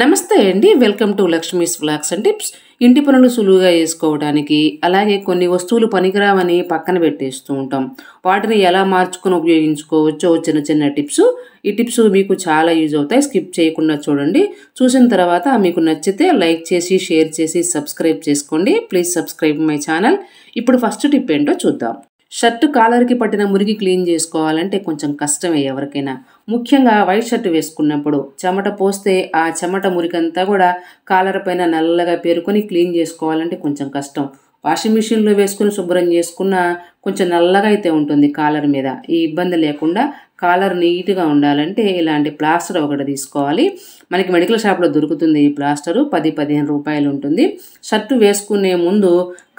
నమస్తే అండి welcome to Lakshmi's vlogs and tips ఇంటి పనులు సులువుగా చేసుకోవడానికి అలాగే కొన్ని వస్తువులు పనికిరావని పక్కన పెట్టేస్తూ ఉంటాం వాటిని ఎలా మార్చుకొని ఉపయోగించుకోవచ్చో చిన్న చిన్న టిప్స్ ఈ టిప్స్ మీకు చాలా యూజ్ అవుతాయి స్కిప్ చేయకుండా చూడండి చూసిన తర్వాత మీకు నచ్చితే లైక్ చేసి షేర్ చేసి సబ్స్క్రైబ్ చేసుకోండి ప్లీజ్ సబ్స్క్రైబ్ మై ఛానల్ ఇప్పుడు ఫస్ట్ టిప్ ఏంటో చూద్దాం షర్టు కాలర్కి పట్టిన మురికి క్లీన్ చేసుకోవాలంటే కొంచెం కష్టమే ఎవరికైనా ముఖ్యంగా వైట్ షర్ట్ వేసుకున్నప్పుడు చెమట పోస్తే ఆ చెమట మురికంతా కూడా కాలర్ పైన నల్లగా పేరుకొని క్లీన్ చేసుకోవాలంటే కొంచెం కష్టం వాషింగ్ మిషన్లో వేసుకుని శుభ్రం చేసుకున్న కొంచెం నల్లగా అయితే ఉంటుంది కాలర్ మీద ఈ ఇబ్బంది లేకుండా కాలర్ నీట్గా ఉండాలంటే ఇలాంటి ప్లాస్టర్ ఒకటి తీసుకోవాలి మనకి మెడికల్ షాప్లో దొరుకుతుంది ఈ ప్లాస్టరు పది పదిహేను రూపాయలు ఉంటుంది షర్టు వేసుకునే ముందు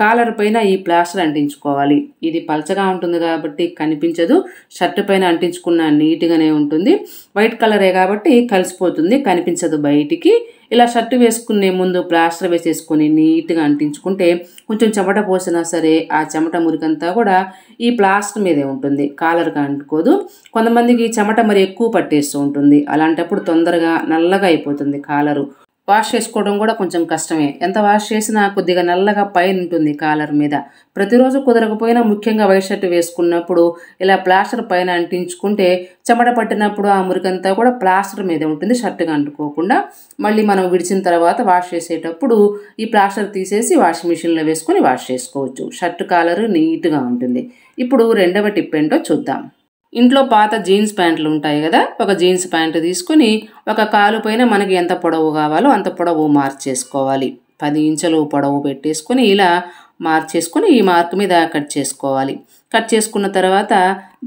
కాలర్ పైన ఈ ప్లాస్టర్ అంటించుకోవాలి ఇది పలచగా ఉంటుంది కాబట్టి కనిపించదు షర్టు పైన అంటించుకున్న నీట్గానే ఉంటుంది వైట్ కలరే కాబట్టి కలిసిపోతుంది కనిపించదు బయటికి ఇలా షర్టు వేసుకునే ముందు ప్లాస్టర్ వేసేసుకొని నీట్గా అంటించుకుంటే కొంచెం చెమట పోసినా సరే ఆ చెమట మురికంతా కూడా కూడా ఈ ప్లాస్ట్ మీదే ఉంటుంది కాలర్గా అంటుకోదు కొంతమందికి చెమట మరి ఎక్కువ పట్టేస్తూ ఉంటుంది అలాంటప్పుడు తొందరగా నల్లగా అయిపోతుంది కాలరు వాష్ చేసుకోవడం కూడా కొంచెం కష్టమే ఎంత వాష్ చేసినా కొద్దిగా నల్లగా పైన ఉంటుంది కాలర్ మీద ప్రతిరోజు కుదరకపోయినా ముఖ్యంగా వైట్ షర్ట్ వేసుకున్నప్పుడు ఇలా ప్లాస్టర్ పైన అంటించుకుంటే చెమట పట్టినప్పుడు ఆ మురికంతా కూడా ప్లాస్టర్ మీద ఉంటుంది షర్ట్గా అంటుకోకుండా మళ్ళీ మనం విడిచిన తర్వాత వాష్ చేసేటప్పుడు ఈ ప్లాస్టర్ తీసేసి వాషింగ్ మిషన్లో వేసుకొని వాష్ చేసుకోవచ్చు షర్ట్ కాలర్ నీట్గా ఉంటుంది ఇప్పుడు రెండవ టిప్ ఏంటో చూద్దాం ఇంట్లో పాత జీన్స్ ప్యాంట్లు ఉంటాయి కదా ఒక జీన్స్ ప్యాంటు తీసుకుని ఒక కాలు పైన మనకి ఎంత పొడవు కావాలో అంత పొడవు మార్చేసుకోవాలి పది ఇంచులు పొడవు పెట్టేసుకుని ఇలా మార్చేసుకొని ఈ మార్క్ మీద కట్ చేసుకోవాలి కట్ చేసుకున్న తర్వాత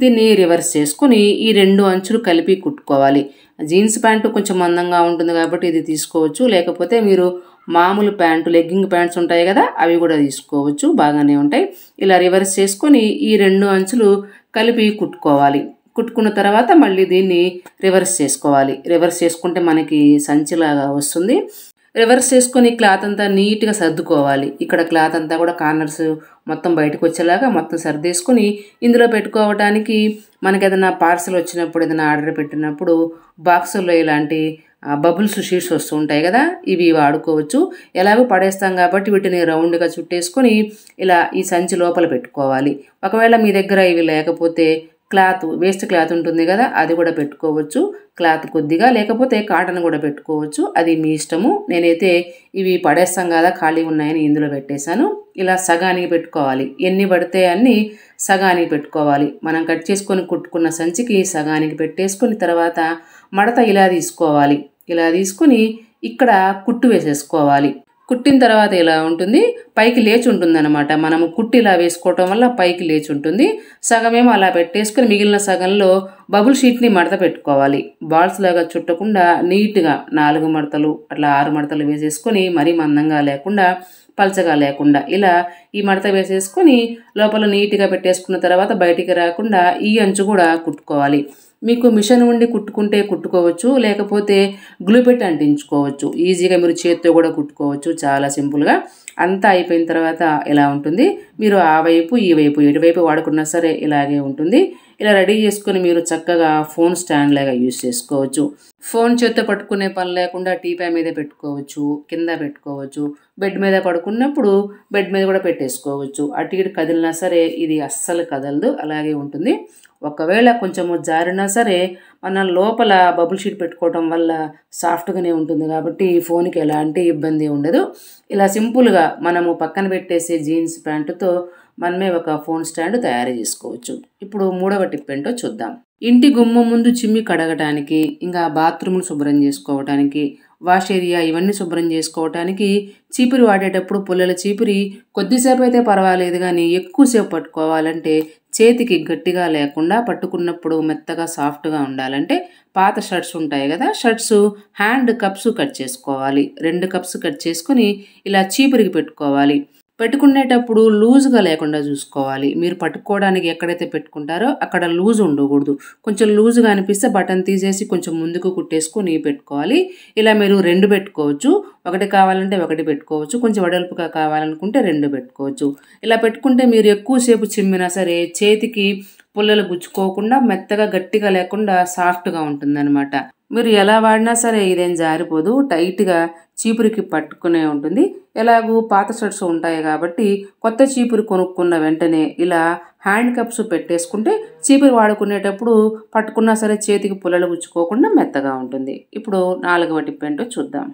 దీన్ని రివర్స్ చేసుకుని ఈ రెండు అంచులు కలిపి కుట్టుకోవాలి జీన్స్ ప్యాంటు కొంచెం అందంగా ఉంటుంది కాబట్టి ఇది తీసుకోవచ్చు లేకపోతే మీరు మామూలు ప్యాంటు లెగ్గింగ్ ప్యాంట్స్ ఉంటాయి కదా అవి కూడా తీసుకోవచ్చు బాగానే ఉంటాయి ఇలా రివర్స్ చేసుకొని ఈ రెండు అంచులు కలిపి కుట్టుకోవాలి కుట్టుకున్న తర్వాత మళ్ళీ దీన్ని రివర్స్ చేసుకోవాలి రివర్స్ చేసుకుంటే మనకి సంచిలాగా వస్తుంది రివర్స్ చేసుకొని క్లాత్ అంతా నీట్గా సర్దుకోవాలి ఇక్కడ క్లాత్ అంతా కూడా కార్నర్స్ మొత్తం బయటకు వచ్చేలాగా మొత్తం సర్దేసుకొని ఇందులో పెట్టుకోవడానికి మనకి ఏదైనా పార్సల్ వచ్చినప్పుడు ఏదైనా ఆర్డర్ పెట్టినప్పుడు బాక్సుల్లో ఇలాంటి బబుల్స్ షీట్స్ వస్తూ ఉంటాయి కదా ఇవి వాడుకోవచ్చు ఎలాగో పడేస్తాం కాబట్టి వీటిని రౌండ్గా చుట్టేసుకొని ఇలా ఈ సంచి లోపల పెట్టుకోవాలి ఒకవేళ మీ దగ్గర ఇవి లేకపోతే క్లాత్ వేస్ట్ క్లాత్ ఉంటుంది కదా అది కూడా పెట్టుకోవచ్చు క్లాత్ కొద్దిగా లేకపోతే కాటన్ కూడా పెట్టుకోవచ్చు అది మీ ఇష్టము నేనైతే ఇవి పడేస్తాం కదా ఖాళీ ఉన్నాయని ఇందులో పెట్టేశాను ఇలా సగానికి పెట్టుకోవాలి ఎన్ని పడితే అన్ని సగానికి పెట్టుకోవాలి మనం కట్ చేసుకొని కుట్టుకున్న సంచికి సగానికి పెట్టేసుకుని తర్వాత మడత ఇలా తీసుకోవాలి ఇలా తీసుకుని ఇక్కడ కుట్టు వేసేసుకోవాలి కుట్టిన తర్వాత ఇలా ఉంటుంది పైకి లేచి అనమాట మనము కుట్టి ఇలా వేసుకోవటం వల్ల పైకి లేచి ఉంటుంది సగమేమో అలా పెట్టేసుకుని మిగిలిన సగంలో బబుల్ షీట్ని మడత పెట్టుకోవాలి బాల్స్ లాగా చుట్టకుండా నీట్గా నాలుగు మడతలు అట్లా ఆరు మడతలు వేసేసుకొని మరీ మందంగా లేకుండా పలచగా లేకుండా ఇలా ఈ మడత వేసేసుకొని లోపల నీట్గా పెట్టేసుకున్న తర్వాత బయటికి రాకుండా ఈ అంచు కూడా కుట్టుకోవాలి మీకు మిషన్ ఉండి కుట్టుకుంటే కుట్టుకోవచ్చు లేకపోతే గ్లూపెట్ అంటించుకోవచ్చు ఈజీగా మీరు చేత్తో కూడా కుట్టుకోవచ్చు చాలా సింపుల్గా అంతా అయిపోయిన తర్వాత ఇలా ఉంటుంది మీరు ఆ వైపు ఈ వైపు ఎటువైపు వాడుకున్నా సరే ఇలాగే ఉంటుంది ఇలా రెడీ చేసుకుని మీరు చక్కగా ఫోన్ స్టాండ్ లాగా యూజ్ చేసుకోవచ్చు ఫోన్ చేత్తో పట్టుకునే పని లేకుండా టీపా మీద పెట్టుకోవచ్చు కింద పెట్టుకోవచ్చు బెడ్ మీద పడుకున్నప్పుడు బెడ్ మీద కూడా పెట్టేసుకోవచ్చు అటు ఇటు కదిలినా సరే ఇది అస్సలు కదలదు అలాగే ఉంటుంది ఒకవేళ కొంచెము జారినా సరే మన లోపల బబుల్ షీట్ పెట్టుకోవడం వల్ల సాఫ్ట్గానే ఉంటుంది కాబట్టి ఈ ఫోన్కి ఎలాంటి ఇబ్బంది ఉండదు ఇలా సింపుల్గా మనము పక్కన పెట్టేసే జీన్స్ ప్యాంటుతో మనమే ఒక ఫోన్ స్టాండ్ తయారు చేసుకోవచ్చు ఇప్పుడు మూడవ టిప్ ఏంటో చూద్దాం ఇంటి గుమ్మం ముందు చిమ్మి కడగటానికి ఇంకా బాత్రూములు శుభ్రం చేసుకోవటానికి వాష్ ఏరియా ఇవన్నీ శుభ్రం చేసుకోవటానికి చీపురి వాడేటప్పుడు పుల్లల చీపురి కొద్దిసేపు అయితే పర్వాలేదు కానీ ఎక్కువసేపు పట్టుకోవాలంటే చేతికి గట్టిగా లేకుండా పట్టుకున్నప్పుడు మెత్తగా సాఫ్ట్గా ఉండాలంటే పాత షర్ట్స్ ఉంటాయి కదా షర్ట్స్ హ్యాండ్ కప్స్ కట్ చేసుకోవాలి రెండు కప్స్ కట్ చేసుకుని ఇలా చీపురికి పెట్టుకోవాలి పెట్టుకునేటప్పుడు లూజ్గా లేకుండా చూసుకోవాలి మీరు పట్టుకోవడానికి ఎక్కడైతే పెట్టుకుంటారో అక్కడ లూజ్ ఉండకూడదు కొంచెం లూజ్గా అనిపిస్తే బటన్ తీసేసి కొంచెం ముందుకు కుట్టేసుకొని పెట్టుకోవాలి ఇలా మీరు రెండు పెట్టుకోవచ్చు ఒకటి కావాలంటే ఒకటి పెట్టుకోవచ్చు కొంచెం వడల్పుగా కావాలనుకుంటే రెండు పెట్టుకోవచ్చు ఇలా పెట్టుకుంటే మీరు ఎక్కువసేపు చిమ్మినా సరే చేతికి పుల్లలు గుచ్చుకోకుండా మెత్తగా గట్టిగా లేకుండా సాఫ్ట్గా అనమాట మీరు ఎలా వాడినా సరే ఇదేం జారిపోదు టైట్గా చీపురికి పట్టుకునే ఉంటుంది ఎలాగూ పాత షర్ట్స్ ఉంటాయి కాబట్టి కొత్త చీపురు కొనుక్కున్న వెంటనే ఇలా హ్యాండ్ కప్స్ పెట్టేసుకుంటే చీపురు వాడుకునేటప్పుడు పట్టుకున్నా సరే చేతికి పుల్లలు గుచ్చుకోకుండా మెత్తగా ఉంటుంది ఇప్పుడు నాలుగవ టిప్ ఏంటో చూద్దాం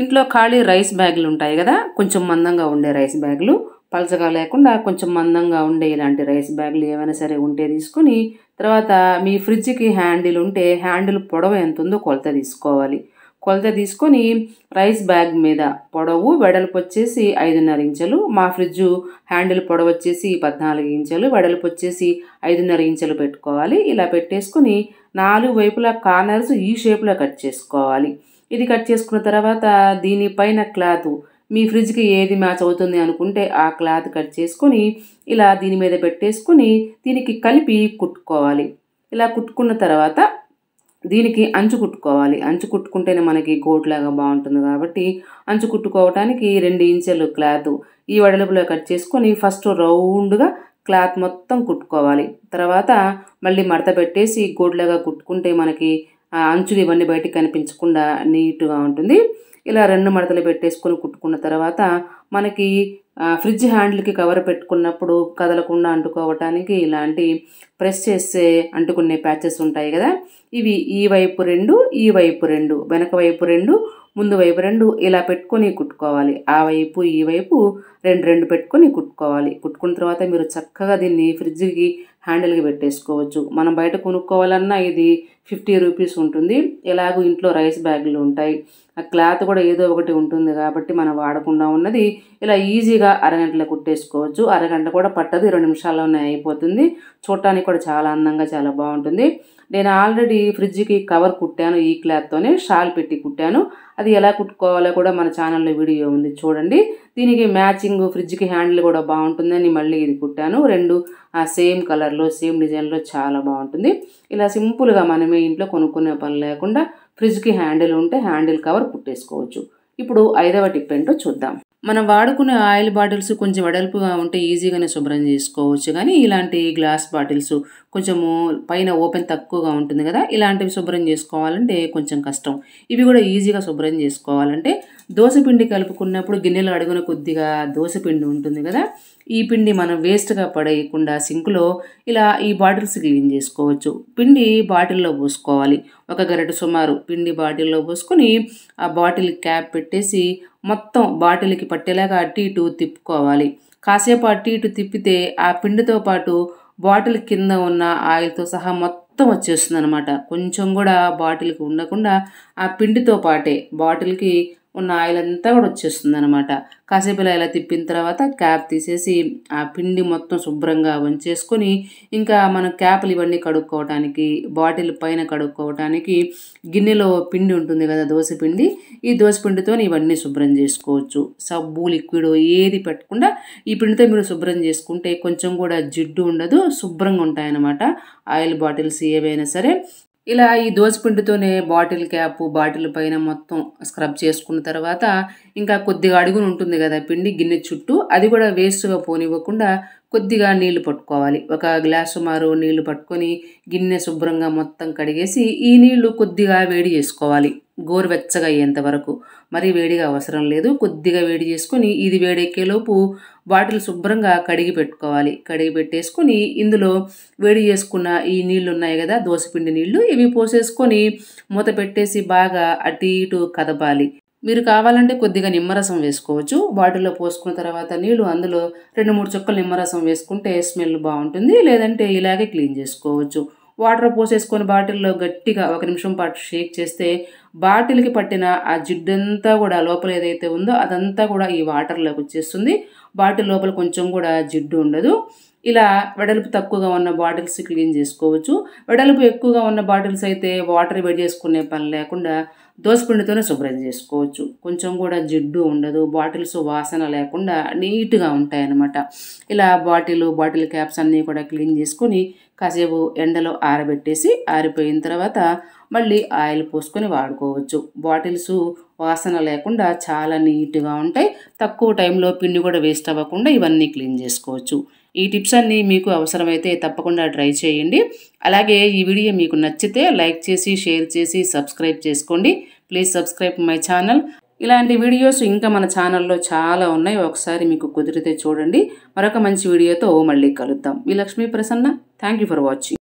ఇంట్లో ఖాళీ రైస్ బ్యాగులు ఉంటాయి కదా కొంచెం మందంగా ఉండే రైస్ బ్యాగులు పలసగా లేకుండా కొంచెం మందంగా ఉండే ఇలాంటి రైస్ బ్యాగ్లు ఏమైనా సరే ఉంటే తీసుకొని తర్వాత మీ ఫ్రిడ్జ్కి హ్యాండిల్ ఉంటే హ్యాండిల్ పొడవు ఎంత ఉందో కొలత తీసుకోవాలి కొలత తీసుకొని రైస్ బ్యాగ్ మీద పొడవు వెడల్పు వచ్చేసి ఐదున్నర ఇంచెలు మా ఫ్రిడ్జ్ హ్యాండిల్ పొడవు వచ్చేసి పద్నాలుగు ఇంచెలు వెడల్పు వచ్చేసి ఐదున్నర ఇంచెలు పెట్టుకోవాలి ఇలా పెట్టేసుకొని నాలుగు వైపులా కార్నర్స్ ఈ షేప్లో కట్ చేసుకోవాలి ఇది కట్ చేసుకున్న తర్వాత దీనిపైన క్లాత్ మీ ఫ్రిడ్జ్కి ఏది మ్యాచ్ అవుతుంది అనుకుంటే ఆ క్లాత్ కట్ చేసుకొని ఇలా దీని మీద పెట్టేసుకొని దీనికి కలిపి కుట్టుకోవాలి ఇలా కుట్టుకున్న తర్వాత దీనికి అంచు కుట్టుకోవాలి అంచు కుట్టుకుంటేనే మనకి గోట్లాగా బాగుంటుంది కాబట్టి అంచు కుట్టుకోవటానికి రెండు ఇంచెలు క్లాత్ ఈ వడలుపులో కట్ చేసుకొని ఫస్ట్ రౌండ్గా క్లాత్ మొత్తం కుట్టుకోవాలి తర్వాత మళ్ళీ మడత పెట్టేసి గోట్లాగా కుట్టుకుంటే మనకి అంచులు ఇవన్నీ బయటికి కనిపించకుండా నీట్గా ఉంటుంది ఇలా రెండు మడతలు పెట్టేసుకొని కుట్టుకున్న తర్వాత మనకి ఫ్రిడ్జ్ హ్యాండిల్కి కవర్ పెట్టుకున్నప్పుడు కదలకుండా అంటుకోవటానికి ఇలాంటి ప్రెస్ చేసే అంటుకునే ప్యాచెస్ ఉంటాయి కదా ఇవి ఈ వైపు రెండు ఈ వైపు రెండు వెనక వైపు రెండు ముందు వైపు రెండు ఇలా పెట్టుకొని కుట్టుకోవాలి ఆ వైపు ఈ వైపు రెండు రెండు పెట్టుకొని కుట్టుకోవాలి కుట్టుకున్న తర్వాత మీరు చక్కగా దీన్ని ఫ్రిడ్జ్కి హ్యాండిల్గా పెట్టేసుకోవచ్చు మనం బయట కొనుక్కోవాలన్నా ఇది ఫిఫ్టీ రూపీస్ ఉంటుంది ఎలాగో ఇంట్లో రైస్ బ్యాగులు ఉంటాయి ఆ క్లాత్ కూడా ఏదో ఒకటి ఉంటుంది కాబట్టి మనం వాడకుండా ఉన్నది ఇలా ఈజీగా అరగంటలో కుట్టేసుకోవచ్చు అరగంట కూడా పట్టదు రెండు నిమిషాల్లోనే అయిపోతుంది చూడటానికి కూడా చాలా అందంగా చాలా బాగుంటుంది నేను ఆల్రెడీ ఫ్రిడ్జ్కి కవర్ కుట్టాను ఈ క్లాత్తోనే షాల్ పెట్టి కుట్టాను అది ఎలా కుట్టుకోవాలో కూడా మన ఛానల్లో వీడియో ఉంది చూడండి దీనికి మ్యాచింగ్ ఫ్రిడ్జ్కి హ్యాండిల్ కూడా బాగుంటుందని మళ్ళీ ఇది కుట్టాను రెండు సేమ్ కలర్లో సేమ్ డిజైన్లో చాలా బాగుంటుంది ఇలా సింపుల్గా మనమే ఇంట్లో కొనుక్కునే పని లేకుండా ఫ్రిడ్జ్కి హ్యాండిల్ ఉంటే హ్యాండిల్ కవర్ కుట్టేసుకోవచ్చు ఇప్పుడు ఐదవ టిప్ ఏంటో చూద్దాం మనం వాడుకునే ఆయిల్ బాటిల్స్ కొంచెం వెడల్పుగా ఉంటే ఈజీగానే శుభ్రం చేసుకోవచ్చు కానీ ఇలాంటి గ్లాస్ బాటిల్స్ కొంచెము పైన ఓపెన్ తక్కువగా ఉంటుంది కదా ఇలాంటివి శుభ్రం చేసుకోవాలంటే కొంచెం కష్టం ఇవి కూడా ఈజీగా శుభ్రం చేసుకోవాలంటే దోశపిండి కలుపుకున్నప్పుడు గిన్నెలు అడుగున కొద్దిగా దోశపిండి ఉంటుంది కదా ఈ పిండి మనం వేస్ట్గా పడేయకుండా సింకులో ఇలా ఈ బాటిల్స్ క్లీన్ చేసుకోవచ్చు పిండి బాటిల్లో పోసుకోవాలి ఒక గరిట సుమారు పిండి బాటిల్లో పోసుకొని ఆ బాటిల్ క్యాప్ పెట్టేసి మొత్తం బాటిల్కి పట్టేలాగా అటు ఇటు తిప్పుకోవాలి కాసేపు అటు ఇటు తిప్పితే ఆ పిండితో పాటు బాటిల్ కింద ఉన్న ఆయిల్తో సహా మొత్తం వచ్చేస్తుంది అనమాట కొంచెం కూడా బాటిల్కి ఉండకుండా ఆ పిండితో పాటే బాటిల్కి ఉన్న ఆయిల్ అంతా కూడా వచ్చేస్తుంది అనమాట కాసేపు ఇలా ఇలా తిప్పిన తర్వాత క్యాప్ తీసేసి ఆ పిండి మొత్తం శుభ్రంగా వంచేసుకొని ఇంకా మన క్యాప్లు ఇవన్నీ కడుక్కోవటానికి బాటిల్ పైన కడుక్కోవటానికి గిన్నెలో పిండి ఉంటుంది కదా దోశ పిండి ఈ దోశ పిండితో ఇవన్నీ శుభ్రం చేసుకోవచ్చు సబ్బు లిక్విడ్ ఏది పెట్టకుండా ఈ పిండితో మీరు శుభ్రం చేసుకుంటే కొంచెం కూడా జిడ్డు ఉండదు శుభ్రంగా ఉంటాయన్నమాట ఆయిల్ బాటిల్స్ ఏవైనా సరే ఇలా ఈ దోసిపిండితోనే బాటిల్ క్యాప్ బాటిల్ పైన మొత్తం స్క్రబ్ చేసుకున్న తర్వాత ఇంకా కొద్దిగా అడుగును ఉంటుంది కదా పిండి గిన్నె చుట్టూ అది కూడా వేస్ట్గా పోనివ్వకుండా కొద్దిగా నీళ్లు పట్టుకోవాలి ఒక గ్లాసు మారు నీళ్లు పట్టుకొని గిన్నె శుభ్రంగా మొత్తం కడిగేసి ఈ నీళ్లు కొద్దిగా వేడి చేసుకోవాలి గోరువెచ్చగా అయ్యేంత వరకు మరీ వేడిగా అవసరం లేదు కొద్దిగా వేడి చేసుకుని ఇది వేడెక్కేలోపు బాటిల్ శుభ్రంగా కడిగి పెట్టుకోవాలి కడిగి పెట్టేసుకుని ఇందులో వేడి చేసుకున్న ఈ నీళ్ళు ఉన్నాయి కదా దోసపిండి నీళ్ళు ఇవి పోసేసుకొని మూత పెట్టేసి బాగా అటు ఇటు కదపాలి మీరు కావాలంటే కొద్దిగా నిమ్మరసం వేసుకోవచ్చు బాటిల్లో పోసుకున్న తర్వాత నీళ్ళు అందులో రెండు మూడు చుక్కలు నిమ్మరసం వేసుకుంటే స్మెల్ బాగుంటుంది లేదంటే ఇలాగే క్లీన్ చేసుకోవచ్చు వాటర్ పోసేసుకొని బాటిల్లో గట్టిగా ఒక నిమిషం పాటు షేక్ చేస్తే బాటిల్కి పట్టిన ఆ జిడ్డంతా కూడా లోపల ఏదైతే ఉందో అదంతా కూడా ఈ వాటర్లోకి వచ్చేస్తుంది బాటిల్ లోపల కొంచెం కూడా జిడ్డు ఉండదు ఇలా వెడల్పు తక్కువగా ఉన్న బాటిల్స్ క్లీన్ చేసుకోవచ్చు వెడల్పు ఎక్కువగా ఉన్న బాటిల్స్ అయితే వాటర్ వేడి చేసుకునే పని లేకుండా దోసపిండితోనే శుభ్రం చేసుకోవచ్చు కొంచెం కూడా జిడ్డు ఉండదు బాటిల్స్ వాసన లేకుండా నీట్గా ఉంటాయన్నమాట ఇలా బాటిల్ బాటిల్ క్యాప్స్ అన్నీ కూడా క్లీన్ చేసుకుని కాసేపు ఎండలో ఆరబెట్టేసి ఆరిపోయిన తర్వాత మళ్ళీ ఆయిల్ పోసుకొని వాడుకోవచ్చు బాటిల్స్ వాసన లేకుండా చాలా నీట్గా ఉంటాయి తక్కువ టైంలో పిండి కూడా వేస్ట్ అవ్వకుండా ఇవన్నీ క్లీన్ చేసుకోవచ్చు ఈ టిప్స్ అన్నీ మీకు అవసరమైతే తప్పకుండా ట్రై చేయండి అలాగే ఈ వీడియో మీకు నచ్చితే లైక్ చేసి షేర్ చేసి సబ్స్క్రైబ్ చేసుకోండి ప్లీజ్ సబ్స్క్రైబ్ మై ఛానల్ ఇలాంటి వీడియోస్ ఇంకా మన ఛానల్లో చాలా ఉన్నాయి ఒకసారి మీకు కుదిరితే చూడండి మరొక మంచి వీడియోతో మళ్ళీ కలుద్దాం మీ Lakshmi Prasanna thank for watching